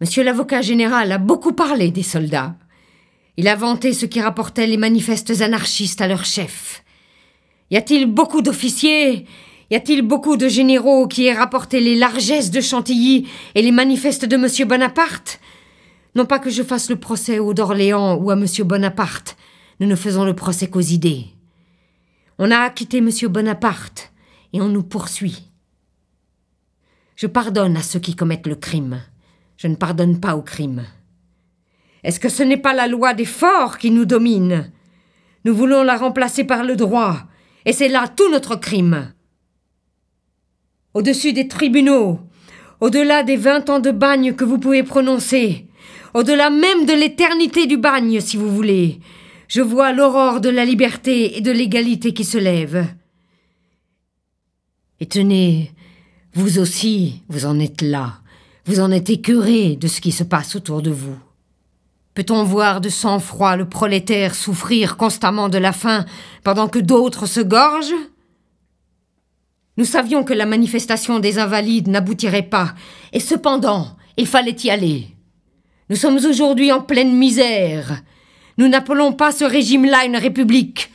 Monsieur l'avocat général a beaucoup parlé des soldats. Il a vanté ce qui rapportait les manifestes anarchistes à leur chef. Y a-t-il beaucoup d'officiers Y a-t-il beaucoup de généraux qui aient rapporté les largesses de Chantilly et les manifestes de Monsieur Bonaparte Non pas que je fasse le procès aux d'Orléans ou à Monsieur Bonaparte. Nous ne faisons le procès qu'aux idées. On a acquitté Monsieur Bonaparte et on nous poursuit. Je pardonne à ceux qui commettent le crime. Je ne pardonne pas au crime. Est-ce que ce n'est pas la loi des forts qui nous domine Nous voulons la remplacer par le droit, et c'est là tout notre crime. Au-dessus des tribunaux, au-delà des vingt ans de bagne que vous pouvez prononcer, au-delà même de l'éternité du bagne, si vous voulez, je vois l'aurore de la liberté et de l'égalité qui se lève. Et tenez, vous aussi, vous en êtes là, vous en êtes écœuré de ce qui se passe autour de vous. Peut-on voir de sang-froid le prolétaire souffrir constamment de la faim pendant que d'autres se gorgent Nous savions que la manifestation des invalides n'aboutirait pas, et cependant, il fallait y aller. Nous sommes aujourd'hui en pleine misère. Nous n'appelons pas ce régime-là une république.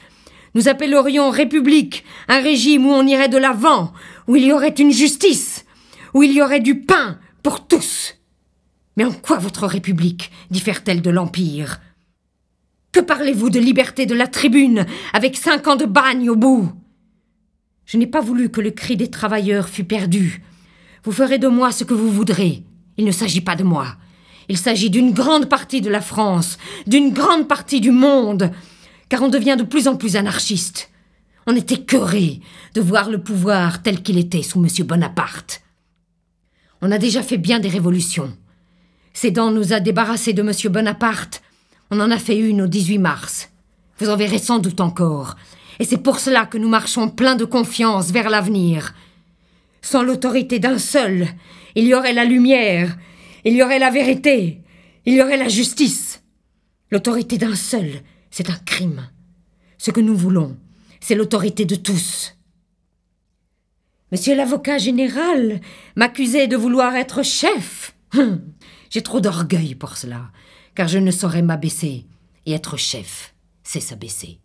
Nous appellerions république un régime où on irait de l'avant, où il y aurait une justice, où il y aurait du pain, pour tous Mais en quoi votre République diffère-t-elle de l'Empire Que parlez-vous de liberté de la tribune, avec cinq ans de bagne au bout Je n'ai pas voulu que le cri des travailleurs fût perdu. Vous ferez de moi ce que vous voudrez. Il ne s'agit pas de moi. Il s'agit d'une grande partie de la France, d'une grande partie du monde, car on devient de plus en plus anarchiste. On était curé de voir le pouvoir tel qu'il était sous M. Bonaparte. On a déjà fait bien des révolutions. Sedan nous a débarrassés de Monsieur Bonaparte. On en a fait une au 18 mars. Vous en verrez sans doute encore. Et c'est pour cela que nous marchons plein de confiance vers l'avenir. Sans l'autorité d'un seul, il y aurait la lumière, il y aurait la vérité, il y aurait la justice. L'autorité d'un seul, c'est un crime. Ce que nous voulons, c'est l'autorité de tous. Monsieur l'avocat général m'accusait de vouloir être chef. Hum, j'ai trop d'orgueil pour cela, car je ne saurais m'abaisser. Et être chef, c'est s'abaisser.